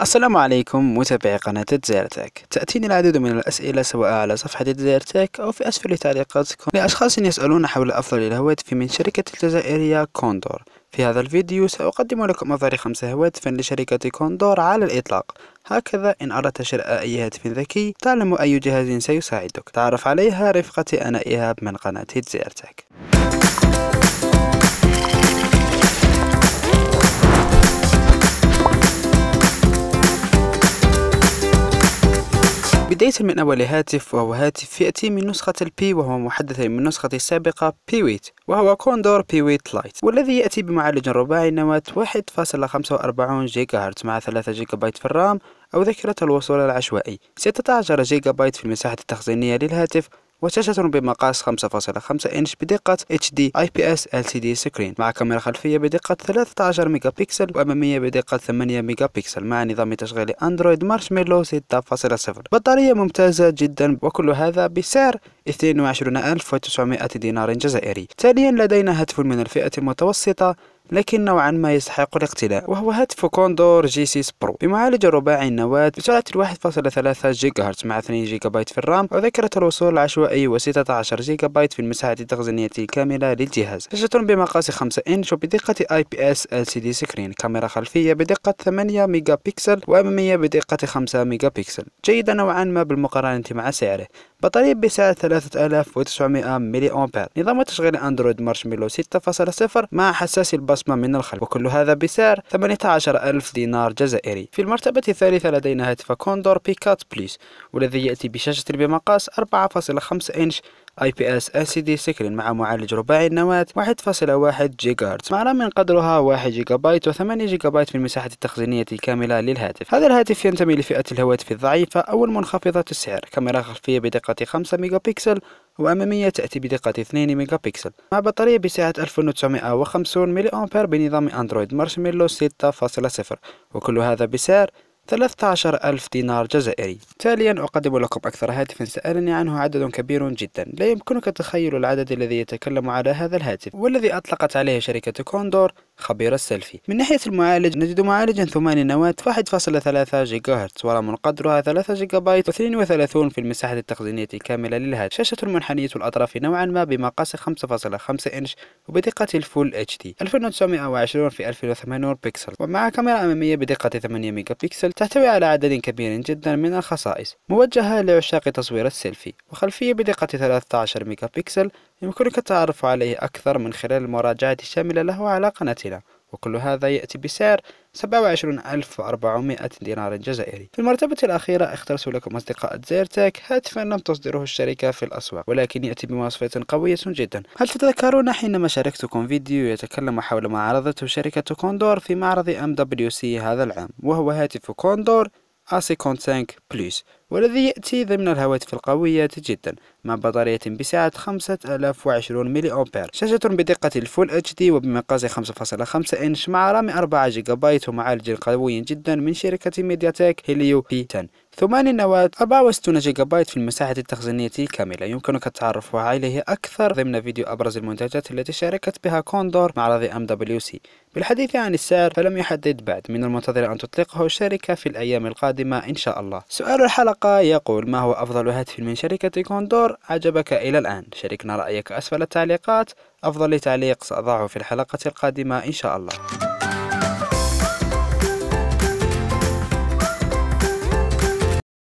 السلام عليكم متابعي قناة تزيرتك تأتيني العديد من الأسئلة سواء على صفحة تزيرتك أو في أسفل تعليقاتكم لأشخاص يسألون حول أفضل الهواتف من شركة الجزائرية كوندور في هذا الفيديو سأقدم لكم أفضل خمس هواتف لشركة كوندور على الإطلاق هكذا إن أردت شراء أي هاتف ذكي تعلم أي جهاز سيساعدك تعرف عليها رفقتي أنا إيهاب من قناة تزيرتك بداية من أول هاتف وهو هاتف يأتي من نسخة البي وهو محدث من نسخة السابقة بيويت وهو كوندور بيويت لايت والذي يأتي بمعالج رباعي نواة 1.45 جيجا هرتز مع 3 جيجا بايت في الرام أو ذاكرة الوصول العشوائي 16 جيجا بايت في المساحة التخزينية للهاتف وشاشة بمقاس 5.5 إنش بدقة HD IPS LCD screen مع كاميرا خلفية بدقة 13 ميجا بكسل وأمامية بدقة 8 ميجا بكسل مع نظام تشغيل أندرويد مارشميلو 6.0 بطارية ممتازة جدا وكل هذا بسعر 22900 دينار جزائري تاليا لدينا هاتف من الفئة المتوسطة لكن نوعا ما يستحق الاقتلاء وهو هاتف كوندور جي 6 برو بمعالج رباعي النواة بسرعة 1.3 جيجا هرتز مع 2 جيجا بايت في الرام وذاكرة الوصول العشوائي و16 جيجا بايت في المساحة التخزينية الكاملة للجهاز شاشة بمقاس 5 إنش وبدقة اي بي اس ال سي دي سكرين كاميرا خلفية بدقة 8 ميجا بكسل وأمامية بدقة 5 ميجا بكسل جيدة نوعا ما بالمقارنة مع سعره بطارية بسعة 3900 ملي أمبير نظام تشغيل أندرويد مارشميلو 6.0 مع حساس البصر الخصم من الخلف وكل هذا بسعر 18000 دينار جزائري في المرتبة الثالثة لدينا هاتف كوندور بيكات بليس والذي يأتي بشاشة بمقاس 4.5 إنش اي بي اس اس دي سكرين مع معالج رباعي النواة 1.1 جيجا هرتز مع رام قدرها 1 جيجا بايت و8 جيجا بايت في المساحة التخزينية الكاملة للهاتف هذا الهاتف ينتمي لفئة الهواتف الضعيفة أو المنخفضة السعر كاميرا خلفية بدقة 5 ميجا بكسل وأمامية تأتي بدقة 2 ميجا بكسل مع بطارية بسعة 1950 ملي أمبير بنظام أندرويد مارشميلو 6.0 وكل هذا بسعر 13 ألف دينار جزائري تاليا أقدم لكم أكثر هاتف سألني عنه عدد كبير جدا لا يمكنك تخيل العدد الذي يتكلم على هذا الهاتف والذي أطلقت عليه شركة كوندور خبير السلفي من ناحية المعالج نجد معالجا ثماني نواة 1.3 جيجا هرتز ورام قدرها 3 جيجا بايت و32 في المساحة التخزينية الكاملة للهاتف شاشة منحنية الأطراف نوعا ما بمقاس 5.5 إنش وبدقة الفول اتش دي 1920 في 1080 بكسل ومع كاميرا أمامية بدقة 8 ميجا بكسل تحتوي على عدد كبير جدا من الخصائص موجهة لعشاق تصوير السيلفي وخلفية بدقة 13 ميجا بكسل يمكنك التعرف عليه أكثر من خلال المراجعة الشاملة له على قناتنا وكل هذا يأتي بسعر 27400 دينار جزائري في المرتبة الأخيرة اخترت لكم أصدقاء زيرتك هاتفا لم تصدره الشركة في الأسواق ولكن يأتي بمواصفة قوية جدا هل تتذكرون حينما شاركتكم فيديو يتكلم حول ما عرضته شركة كوندور في معرض MWC هذا العام وهو هاتف كوندور AC 5 بلس والذي يأتي ضمن الهواتف القوية جدا مع بطارية بسعة 5020 ملي أمبير شاشة بدقة الفول اتش دي وبمقاس 5.5 إنش مع رام 4 جيجا بايت ومعالج قوي جدا من شركة ميديا تيك هيليو بي 10 ثمان نواة 64 جيجا بايت في المساحة التخزينية الكاملة يمكنك التعرف عليه أكثر ضمن فيديو أبرز المنتجات التي شاركت بها كوندور معرض ام دبليو سي بالحديث عن السعر فلم يحدد بعد من المنتظر أن تطلقه الشركة في الأيام القادمة إن شاء الله سؤال الحلقة الحلقة يقول ما هو أفضل هاتف من شركة كوندور عجبك إلى الآن شاركنا رأيك أسفل التعليقات أفضل تعليق سأضعه في الحلقة القادمة إن شاء الله